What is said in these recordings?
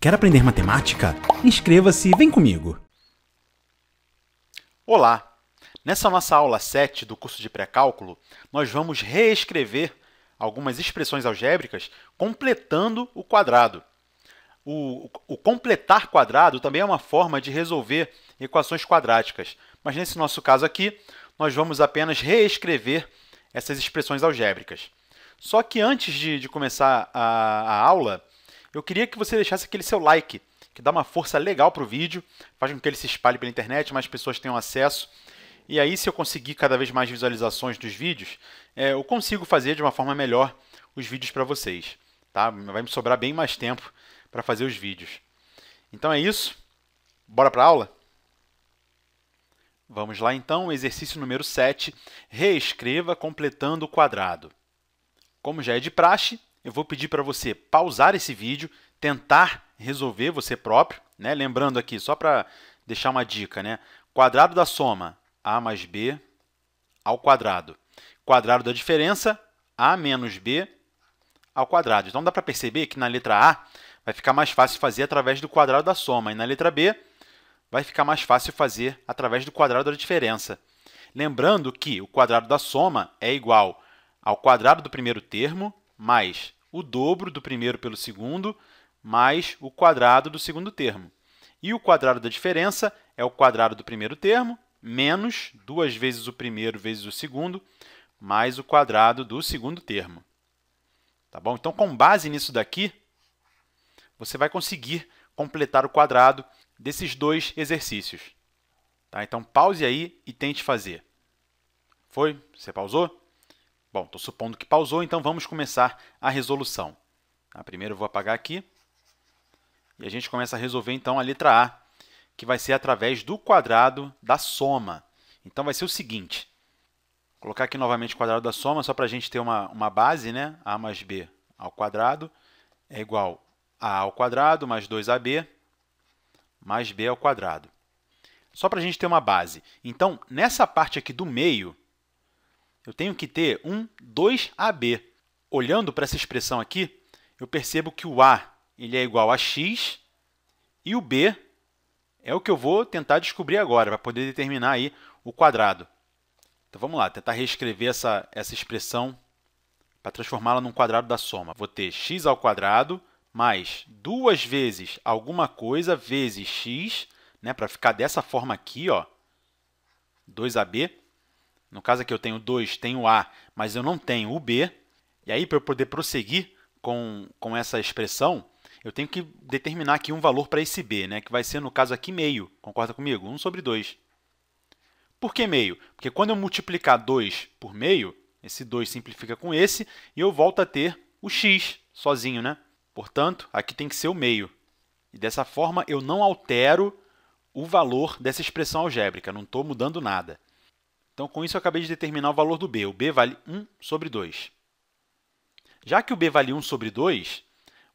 Quer aprender matemática? Inscreva-se e vem comigo! Olá! Nessa nossa aula 7 do curso de pré-cálculo, nós vamos reescrever algumas expressões algébricas completando o quadrado. O, o completar quadrado também é uma forma de resolver equações quadráticas, mas nesse nosso caso aqui, nós vamos apenas reescrever essas expressões algébricas. Só que antes de, de começar a, a aula, eu queria que você deixasse aquele seu like, que dá uma força legal para o vídeo, faz com que ele se espalhe pela internet, mais pessoas tenham acesso. E aí, se eu conseguir cada vez mais visualizações dos vídeos, é, eu consigo fazer de uma forma melhor os vídeos para vocês. Tá? Vai me sobrar bem mais tempo para fazer os vídeos. Então é isso. Bora para a aula? Vamos lá então, exercício número 7. Reescreva completando o quadrado. Como já é de praxe, eu vou pedir para você pausar esse vídeo, tentar resolver você próprio, né? Lembrando aqui, só para deixar uma dica, né? Quadrado da soma, a mais b ao quadrado. Quadrado da diferença, a menos b ao quadrado. Então, dá para perceber que na letra A vai ficar mais fácil fazer através do quadrado da soma, e na letra B vai ficar mais fácil fazer através do quadrado da diferença. Lembrando que o quadrado da soma é igual ao quadrado do primeiro termo mais o dobro do primeiro pelo segundo, mais o quadrado do segundo termo. E o quadrado da diferença é o quadrado do primeiro termo, menos duas vezes o primeiro vezes o segundo, mais o quadrado do segundo termo. Tá bom? Então, com base nisso daqui, você vai conseguir completar o quadrado desses dois exercícios. Tá? Então, pause aí e tente fazer. Foi? Você pausou? Bom, estou supondo que pausou, então vamos começar a resolução. Tá? Primeiro eu vou apagar aqui. E a gente começa a resolver então a letra A, que vai ser através do quadrado da soma. Então vai ser o seguinte. Vou colocar aqui novamente o quadrado da soma, só para a gente ter uma, uma base, né? A mais B ao quadrado é igual a ao quadrado mais 2ab mais b ao quadrado. Só para a gente ter uma base. Então, nessa parte aqui do meio, eu tenho que ter um 2AB. Olhando para essa expressão aqui, eu percebo que o A ele é igual a x e o B é o que eu vou tentar descobrir agora, para poder determinar aí o quadrado. Então vamos lá, tentar reescrever essa, essa expressão para transformá-la num quadrado da soma. Vou ter x ao quadrado mais duas vezes alguma coisa vezes x, né, para ficar dessa forma aqui, ó, 2ab, no caso aqui eu tenho 2, tenho A, mas eu não tenho o B. E aí, para eu poder prosseguir com, com essa expressão, eu tenho que determinar aqui um valor para esse B, né? que vai ser, no caso aqui, meio. Concorda comigo? 1 sobre 2. Por que meio? Porque quando eu multiplicar 2 por meio, esse 2 simplifica com esse, e eu volto a ter o x sozinho. Né? Portanto, aqui tem que ser o meio. E dessa forma, eu não altero o valor dessa expressão algébrica, não estou mudando nada. Então, com isso, eu acabei de determinar o valor do b. O b vale 1 sobre 2. Já que o b vale 1 sobre 2,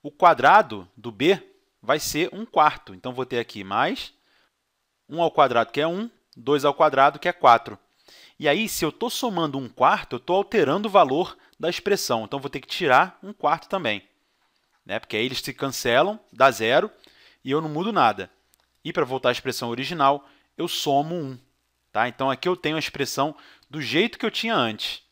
o quadrado do b vai ser 1 quarto. Então, vou ter aqui mais 1 ao quadrado, que é 1, 2 ao quadrado, que é 4. E aí, se eu estou somando 1 quarto, eu estou alterando o valor da expressão. Então, vou ter que tirar 1 quarto também. Né? Porque aí eles se cancelam, dá zero, e eu não mudo nada. E para voltar à expressão original, eu somo 1. Tá? Então aqui eu tenho a expressão do jeito que eu tinha antes.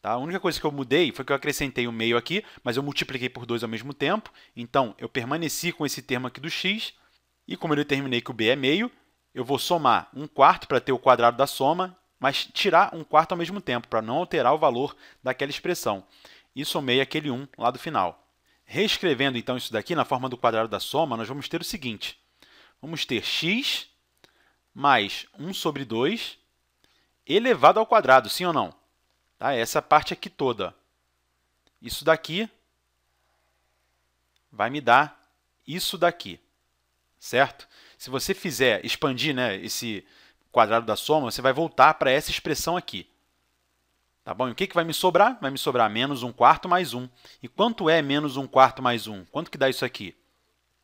Tá? A única coisa que eu mudei foi que eu acrescentei o meio aqui, mas eu multipliquei por 2 ao mesmo tempo. Então eu permaneci com esse termo aqui do x, e como eu determinei que o b é meio, eu vou somar 1 quarto para ter o quadrado da soma, mas tirar 1 quarto ao mesmo tempo, para não alterar o valor daquela expressão. E somei aquele 1 lá do final. Reescrevendo então isso daqui na forma do quadrado da soma, nós vamos ter o seguinte. Vamos ter x mais 1 sobre 2 elevado ao quadrado, sim ou não? Tá? Essa parte aqui toda. Isso daqui vai me dar isso daqui, certo? Se você fizer expandir né, esse quadrado da soma, você vai voltar para essa expressão aqui. Tá bom? E o que, que vai me sobrar? Vai me sobrar menos 1 quarto mais 1. E quanto é menos 1 quarto mais 1? Quanto que dá isso aqui?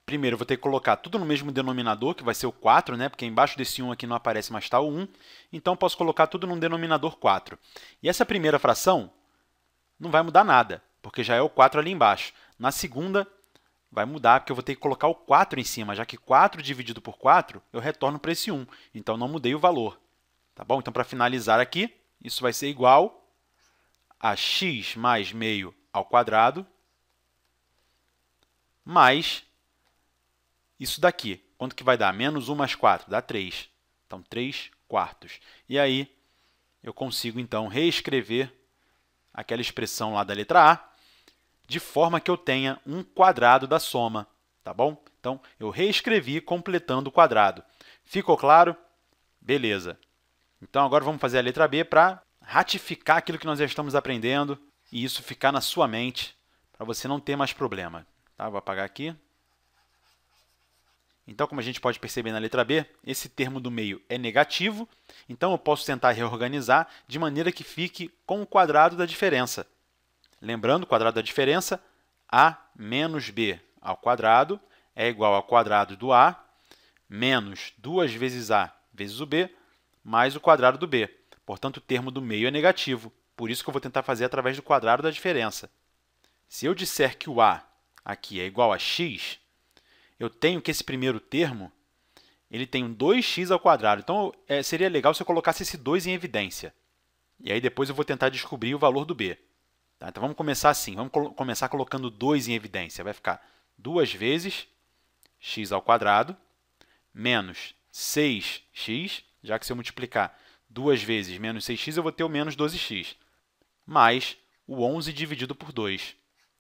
primeiro eu vou ter que colocar tudo no mesmo denominador, que vai ser o 4, né? porque embaixo desse 1 aqui não aparece mais tal tá? o 1, então posso colocar tudo num denominador 4. E essa primeira fração não vai mudar nada, porque já é o 4 ali embaixo. Na segunda, vai mudar, porque eu vou ter que colocar o 4 em cima, já que 4 dividido por 4, eu retorno para esse 1, então não mudei o valor. Tá bom? Então, para finalizar aqui, isso vai ser igual a x mais meio ao quadrado mais isso daqui, quanto que vai dar? Menos 1 mais 4, dá 3. Então, 3 quartos. E aí, eu consigo, então, reescrever aquela expressão lá da letra A de forma que eu tenha um quadrado da soma, tá bom? Então, eu reescrevi completando o quadrado. Ficou claro? Beleza. Então, agora vamos fazer a letra B para ratificar aquilo que nós já estamos aprendendo e isso ficar na sua mente para você não ter mais problema. Tá? Vou apagar aqui. Então, como a gente pode perceber na letra B, esse termo do meio é negativo, então eu posso tentar reorganizar de maneira que fique com o quadrado da diferença. Lembrando, o quadrado da diferença, a menos b ao quadrado é igual ao quadrado do a menos 2 vezes a vezes o b mais o quadrado do b. Portanto, o termo do meio é negativo, por isso que eu vou tentar fazer através do quadrado da diferença. Se eu disser que o a aqui é igual a x, eu tenho que esse primeiro termo ele tem um 2x ao quadrado. Então é, seria legal se eu colocasse esse 2 em evidência. E aí depois eu vou tentar descobrir o valor do b. Tá? Então vamos começar assim, vamos co começar colocando 2 em evidência. Vai ficar 2 vezes x ao quadrado menos 6x, já que se eu multiplicar 2 vezes menos 6x, eu vou ter o menos 12x, mais o 11 dividido por 2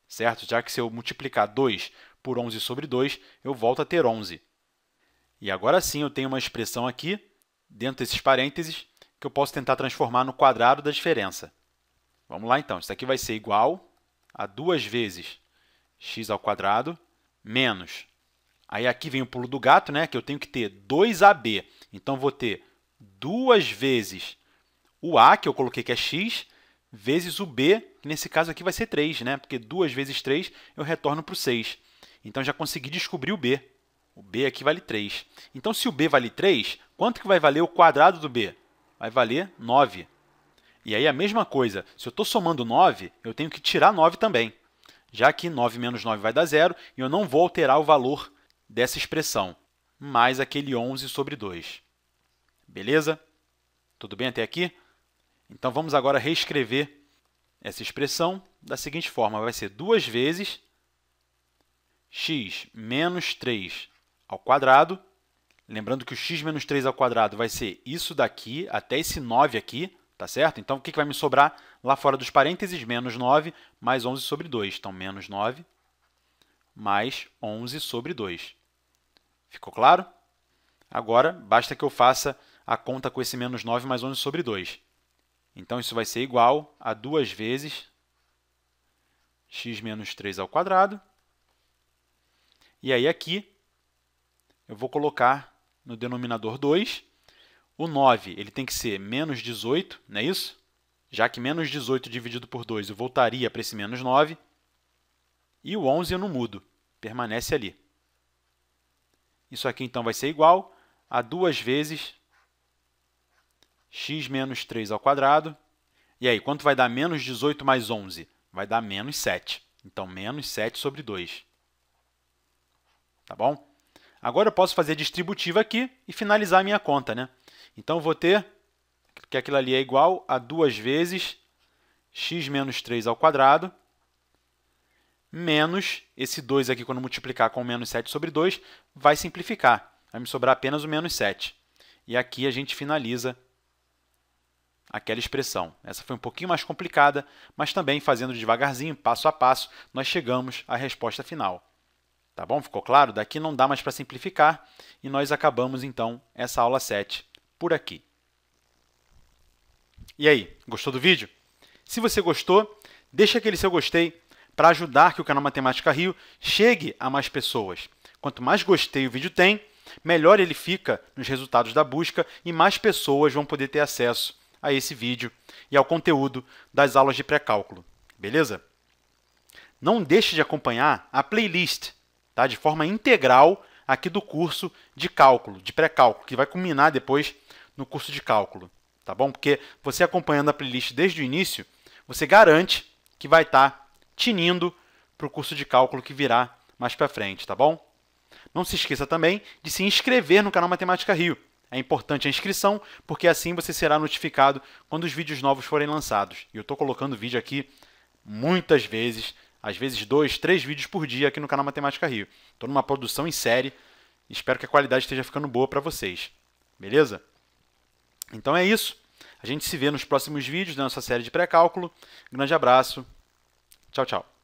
certo? Já que se eu multiplicar 2 por 11 sobre 2, eu volto a ter 11. E agora sim eu tenho uma expressão aqui, dentro desses parênteses, que eu posso tentar transformar no quadrado da diferença. Vamos lá então, isso aqui vai ser igual a duas vezes x ao quadrado menos. Aí aqui vem o pulo do gato, né, que eu tenho que ter 2ab. Então vou ter duas vezes o a, que eu coloquei que é x, vezes o b, que nesse caso aqui vai ser 3, né? Porque 2 vezes 3 eu retorno para o 6. Então já consegui descobrir o b. O b aqui vale 3. Então se o b vale 3, quanto que vai valer o quadrado do b? Vai valer 9. E aí a mesma coisa, se eu estou somando 9, eu tenho que tirar 9 também. Já que 9 menos 9 vai dar zero, e eu não vou alterar o valor dessa expressão, mais aquele 11 sobre 2. Beleza? Tudo bem até aqui? Então vamos agora reescrever essa expressão da seguinte forma: vai ser duas vezes x menos 3 ao quadrado. Lembrando que o x menos 3 ao quadrado vai ser isso daqui até esse 9 aqui, tá certo? Então, o que vai me sobrar lá fora dos parênteses? Menos 9 mais 11 sobre 2. Então, menos 9 mais 11 sobre 2. Ficou claro? Agora, basta que eu faça a conta com esse menos 9 mais 11 sobre 2. Então, isso vai ser igual a 2 vezes x menos 3 ao quadrado. E aí, aqui, eu vou colocar no denominador 2. O 9 ele tem que ser menos 18, não é isso? Já que menos 18 dividido por 2, eu voltaria para esse menos 9. E o 11 eu não mudo, permanece ali. Isso aqui, então, vai ser igual a 2 vezes x menos 3 ao quadrado. E aí, quanto vai dar menos 18 mais 11? Vai dar menos 7. Então, menos 7 sobre 2. Tá bom? Agora eu posso fazer a distributiva aqui e finalizar a minha conta. Né? Então, vou ter que aquilo ali é igual a 2 vezes x menos 3 ao quadrado, menos esse 2 aqui, quando multiplicar com menos 7 sobre 2, vai simplificar. Vai me sobrar apenas o menos 7. E aqui a gente finaliza aquela expressão. Essa foi um pouquinho mais complicada, mas também fazendo devagarzinho, passo a passo, nós chegamos à resposta final. Tá bom? Ficou claro? Daqui não dá mais para simplificar e nós acabamos então essa aula 7 por aqui. E aí, gostou do vídeo? Se você gostou, deixa aquele seu gostei para ajudar que o canal Matemática Rio chegue a mais pessoas. Quanto mais gostei o vídeo tem, melhor ele fica nos resultados da busca e mais pessoas vão poder ter acesso a esse vídeo e ao conteúdo das aulas de pré-cálculo, beleza? Não deixe de acompanhar a playlist tá? de forma integral aqui do curso de cálculo, de pré-cálculo, que vai culminar depois no curso de cálculo, tá bom? Porque você acompanhando a playlist desde o início, você garante que vai estar tá tinindo para o curso de cálculo que virá mais para frente, tá bom? Não se esqueça também de se inscrever no canal Matemática Rio. É importante a inscrição, porque assim você será notificado quando os vídeos novos forem lançados. E eu estou colocando vídeo aqui muitas vezes, às vezes dois, três vídeos por dia aqui no canal Matemática Rio. Estou numa produção em série, espero que a qualidade esteja ficando boa para vocês. Beleza? Então é isso. A gente se vê nos próximos vídeos da nossa série de pré-cálculo. Grande abraço. Tchau, tchau.